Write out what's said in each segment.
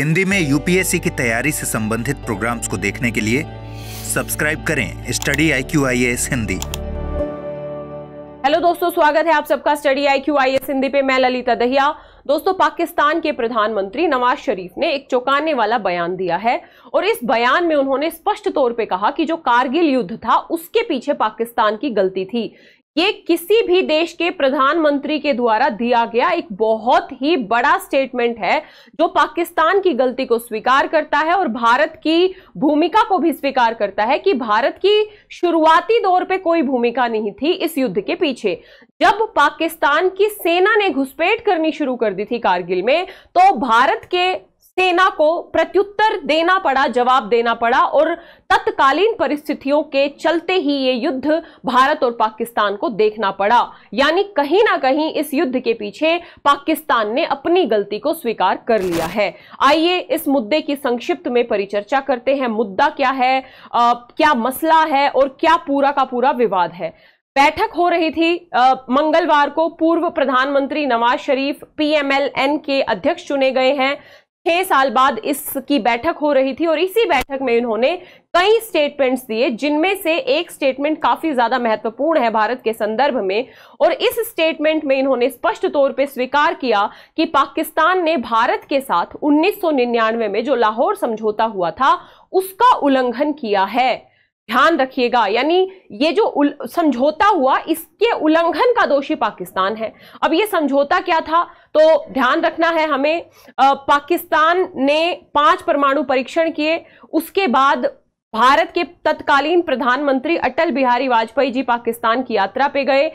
हिंदी में यूपीएससी की तैयारी से संबंधित प्रोग्राम्स को देखने के लिए सब्सक्राइब करें study I Q I S Hindi hello दोस्तों स्वागत है आप सबका study I Q I S Hindi पे मैं ललिता दहिया दोस्तों पाकिस्तान के प्रधानमंत्री नवाज शरीफ ने एक चौंकाने वाला बयान दिया है और इस बयान में उन्होंने स्पष्ट तौर पे कहा कि जो कारगिल युद्ध था उसके पीछे पाकिस्तान की गलती थी ये किसी भी देश के प्रधानमंत्री के द्वारा दिया गया एक बहुत ही बड़ा स्टेटमेंट है जो पाकिस्तान की गलती को स्वीकार करता है और भारत की भूमिका को भी स्वीकार करता है कि भारत की शुरुआती दौर पे कोई भूमिका नहीं थी इस युद्ध के पीछे जब पाकिस्तान की सेना ने घुसपैठ करनी शुरू कर दी थी कारगिल में तो भारत के सेना को प्रत्युत्तर देना पड़ा जवाब देना पड़ा और तत्कालीन परिस्थितियों के चलते ही ये युद्ध भारत और पाकिस्तान को देखना पड़ा यानी कहीं ना कहीं इस युद्ध के पीछे पाकिस्तान ने अपनी गलती को स्वीकार कर लिया है आइए इस मुद्दे की संक्षिप्त में परिचर्चा करते हैं मुद्दा क्या है आ, क्या मसला है और क्या पूरा का पूरा विवाद है बैठक हो रही थी मंगलवार को पूर्व प्रधानमंत्री नवाज शरीफ पीएमएलएन के अध्यक्ष चुने गए हैं छह साल बाद इसकी बैठक हो रही थी और इसी बैठक में इन्होंने कई स्टेटमेंट्स दिए जिनमें से एक स्टेटमेंट काफी ज्यादा महत्वपूर्ण है भारत के संदर्भ में और इस स्टेटमेंट में इन्होंने स्पष्ट तौर पर स्वीकार किया कि पाकिस्तान ने भारत के साथ 1999 में जो लाहौर समझौता हुआ था उसका उल्लंघन किया है ध्यान रखिएगा यानी ये जो समझौता हुआ इसके उल्लंघन का दोषी पाकिस्तान है अब ये समझौता क्या था तो ध्यान रखना है हमें आ, पाकिस्तान ने पांच परमाणु परीक्षण किए उसके बाद भारत के तत्कालीन प्रधानमंत्री अटल बिहारी वाजपेयी जी पाकिस्तान की यात्रा पे गए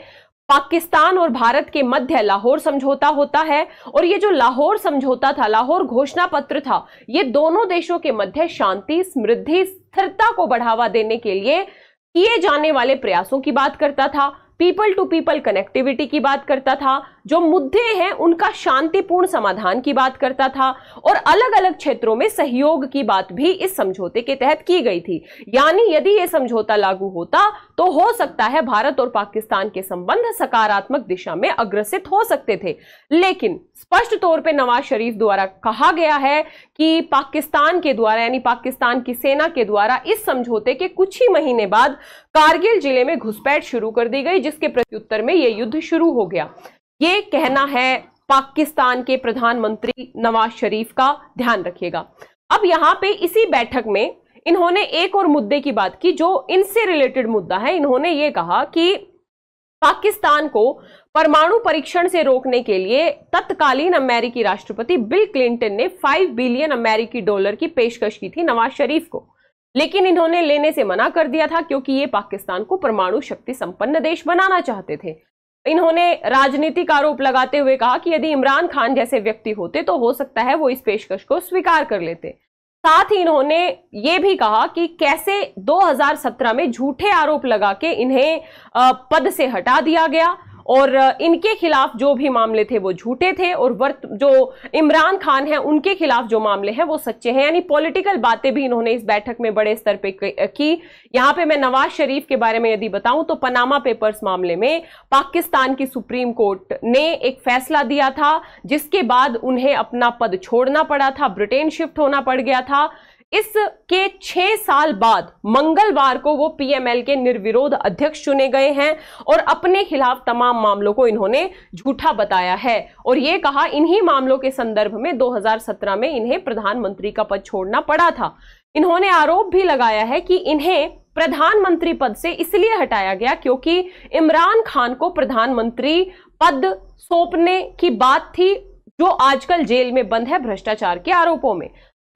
पाकिस्तान और भारत के मध्य लाहौर समझौता होता है और ये जो लाहौर समझौता था लाहौर घोषणा पत्र था ये दोनों देशों के मध्य शांति समृद्धि स्थिरता को बढ़ावा देने के लिए किए जाने वाले प्रयासों की बात करता था पीपल टू पीपल कनेक्टिविटी की बात करता था जो मुद्दे हैं उनका शांतिपूर्ण समाधान की बात करता था और अलग अलग क्षेत्रों में सहयोग की बात भी इस समझौते के तहत की गई थी यानी यदि यह समझौता लागू होता तो हो सकता है भारत और पाकिस्तान के संबंध सकारात्मक दिशा में अग्रसित हो सकते थे लेकिन स्पष्ट तौर पर नवाज शरीफ द्वारा कहा गया है कि पाकिस्तान के द्वारा यानी पाकिस्तान की सेना के द्वारा इस समझौते के कुछ ही महीने बाद कारगिल जिले में घुसपैठ शुरू कर दी गई जिसके प्रत्युत्तर में यह युद्ध शुरू हो गया ये कहना है पाकिस्तान के प्रधानमंत्री नवाज शरीफ का ध्यान रखिएगा अब यहाँ पे इसी बैठक में इन्होंने एक और मुद्दे की बात की जो इनसे रिलेटेड मुद्दा है इन्होंने ये कहा कि पाकिस्तान को परमाणु परीक्षण से रोकने के लिए तत्कालीन अमेरिकी राष्ट्रपति बिल क्लिंटन ने 5 बिलियन अमेरिकी डॉलर की पेशकश की थी नवाज शरीफ को लेकिन इन्होंने लेने से मना कर दिया था क्योंकि ये पाकिस्तान को परमाणु शक्ति संपन्न देश बनाना चाहते थे इन्होंने राजनीतिक आरोप लगाते हुए कहा कि यदि इमरान खान जैसे व्यक्ति होते तो हो सकता है वो इस पेशकश को स्वीकार कर लेते साथ ही इन्होंने ये भी कहा कि कैसे 2017 में झूठे आरोप लगा के इन्हें पद से हटा दिया गया और इनके खिलाफ जो भी मामले थे वो झूठे थे और वर्त जो इमरान खान है उनके खिलाफ जो मामले हैं वो सच्चे हैं यानी पॉलिटिकल बातें भी इन्होंने इस बैठक में बड़े स्तर पे की यहाँ पे मैं नवाज शरीफ के बारे में यदि बताऊं तो पनामा पेपर्स मामले में पाकिस्तान की सुप्रीम कोर्ट ने एक फैसला दिया था जिसके बाद उन्हें अपना पद छोड़ना पड़ा था ब्रिटेन शिफ्ट होना पड़ गया था इसके छह साल बाद मंगलवार को वो पीएमएल के निर्विरोध अध्यक्ष चुने गए हैं और अपने खिलाफ तमाम मामलों को इन्होंने झूठा बताया है और ये कहा इन्हीं मामलों के संदर्भ में 2017 में इन्हें प्रधानमंत्री का पद छोड़ना पड़ा था इन्होंने आरोप भी लगाया है कि इन्हें प्रधानमंत्री पद से इसलिए हटाया गया क्योंकि इमरान खान को प्रधानमंत्री पद सौंपने की बात थी जो आजकल जेल में बंद है भ्रष्टाचार के आरोपों में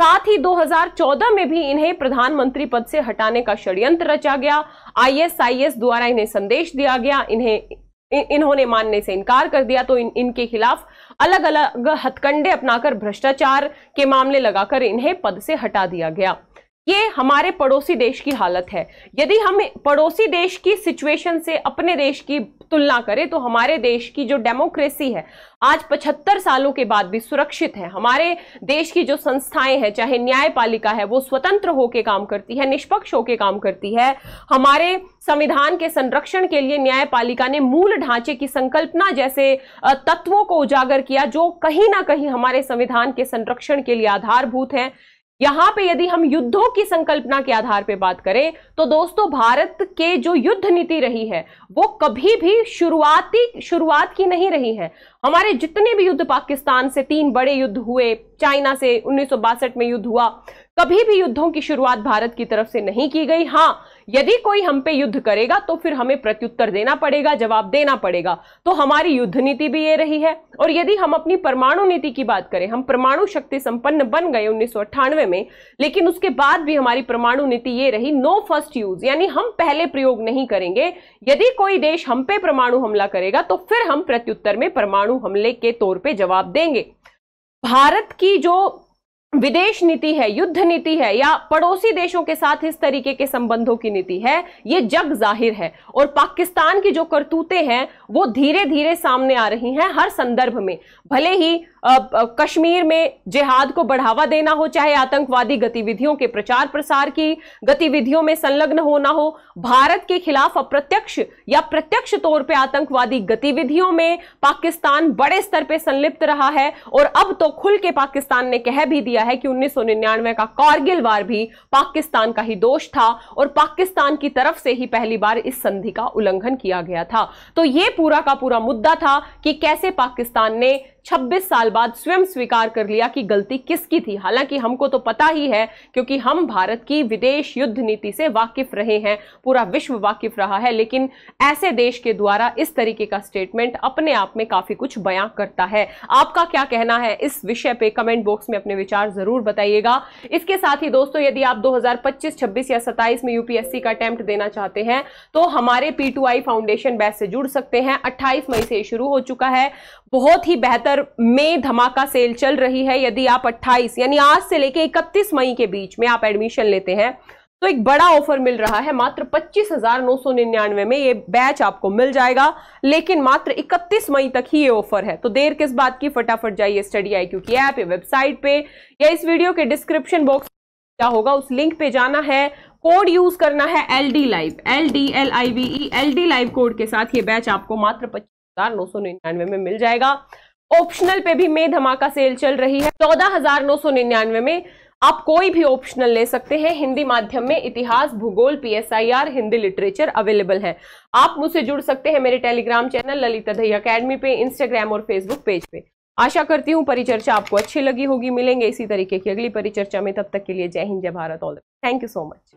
साथ ही 2014 में भी इन्हें प्रधानमंत्री पद से हटाने का षड्यंत्र रचा गया आईएसआईएस द्वारा इन्हें संदेश दिया गया इन्हें इन्होंने मानने से इनकार कर दिया तो इन, इनके खिलाफ अलग अलग हथकंडे अपनाकर भ्रष्टाचार के मामले लगाकर इन्हें पद से हटा दिया गया ये हमारे पड़ोसी देश की हालत है यदि हम पड़ोसी देश की सिचुएशन से अपने देश की तुलना करें तो हमारे देश की जो डेमोक्रेसी है आज 75 सालों के बाद भी सुरक्षित है हमारे देश की जो संस्थाएं हैं चाहे न्यायपालिका है वो स्वतंत्र होकर काम करती है निष्पक्ष होकर काम करती है हमारे संविधान के संरक्षण के लिए न्यायपालिका ने मूल ढांचे की संकल्पना जैसे तत्वों को उजागर किया जो कहीं ना कहीं हमारे संविधान के संरक्षण के लिए आधारभूत है यहां पे यदि हम युद्धों की संकल्पना के आधार पे बात करें तो दोस्तों भारत के जो युद्ध नीति रही है वो कभी भी शुरुआती शुरुआत की नहीं रही है हमारे जितने भी युद्ध पाकिस्तान से तीन बड़े युद्ध हुए चाइना से उन्नीस में युद्ध हुआ कभी भी युद्धों की शुरुआत भारत की तरफ से नहीं की गई हाँ यदि कोई हम पे युद्ध करेगा तो फिर हमें प्रत्युत्तर देना पड़ेगा जवाब देना पड़ेगा तो हमारी युद्ध नीति भी ये रही है और यदि हम अपनी परमाणु नीति की बात करें हम परमाणु शक्ति संपन्न बन गए उन्नीस में लेकिन उसके बाद भी हमारी परमाणु नीति ये रही नो फर्स्ट यूज यानी हम पहले प्रयोग नहीं करेंगे यदि कोई देश हम पे परमाणु हमला करेगा तो फिर हम प्रत्युत्तर में परमाणु हमले के तौर पर जवाब देंगे भारत की जो विदेश नीति है युद्ध नीति है या पड़ोसी देशों के साथ इस तरीके के संबंधों की नीति है ये जग जाहिर है और पाकिस्तान की जो करतूतें हैं वो धीरे धीरे सामने आ रही हैं हर संदर्भ में भले ही आ, आ, कश्मीर में जिहाद को बढ़ावा देना हो चाहे आतंकवादी गतिविधियों के प्रचार प्रसार की गतिविधियों में संलग्न होना हो भारत के खिलाफ अप्रत्यक्ष या प्रत्यक्ष तौर पे आतंकवादी गतिविधियों में पाकिस्तान बड़े स्तर पे संलिप्त रहा है और अब तो खुल के पाकिस्तान ने कह भी दिया दिया है कि उन्नीस का कारगिल वार भी पाकिस्तान का ही दोष था और पाकिस्तान की तरफ से ही पहली बार इस संधि का उल्लंघन किया गया था तो यह पूरा का पूरा मुद्दा था कि कैसे पाकिस्तान ने 26 साल बाद स्वयं स्वीकार कर लिया कि गलती किसकी थी हालांकि हमको तो पता ही है क्योंकि हम भारत की विदेश युद्ध नीति से वाकिफ रहे हैं पूरा विश्व वाकिफ रहा है लेकिन ऐसे देश के द्वारा इस तरीके का स्टेटमेंट अपने आप में काफी कुछ बयां करता है आपका क्या कहना है इस विषय पे कमेंट बॉक्स में अपने विचार जरूर बताइएगा इसके साथ ही दोस्तों यदि आप 2025, 26 या 27 में यूपीएससी का अटेम्प्ट देना चाहते हैं तो हमारे पी फाउंडेशन बैच से जुड़ सकते हैं 28 मई से शुरू हो चुका है बहुत ही बेहतर में धमाका सेल चल रही है यदि आप 28 यानी आज से लेके 31 मई के बीच में आप एडमिशन लेते हैं तो एक बड़ा ऑफर मिल रहा है मात्र पच्चीस हजार नौ सौ निन्यानवे में ये बैच आपको मिल जाएगा लेकिन मात्र 31 मई तक ही ये ऑफर है तो देर किस बात की फटाफट जाइए स्टडी आई क्यू की ऐप या वेबसाइट पे या इस वीडियो के डिस्क्रिप्शन बॉक्स क्या होगा उस लिंक पे जाना है कोड यूज करना है L D live L D L I V L D live code के साथ ये बैच आपको मात्र पच्चीस हजार नौ सौ निन्यानवे में मिल जाएगा ऑप्शनल पे भी मई धमाका सेल चल रही है चौदह हजार नौ सौ निन्यानवे में आप कोई भी ऑप्शनल ले सकते हैं हिंदी माध्यम में इतिहास भूगोल पीएसआईआर हिंदी लिटरेचर अवेलेबल है आप मुझसे जुड़ सकते हैं मेरे टेलीग्राम चैनल ललित दही अकेडमी पे इंस्टाग्राम और फेसबुक पेज पे आशा करती हूँ परिचर्चा आपको अच्छी लगी होगी मिलेंगे इसी तरीके की अगली परिचर्चा में तब तक के लिए जय हिंद जय Bharat all thank you so much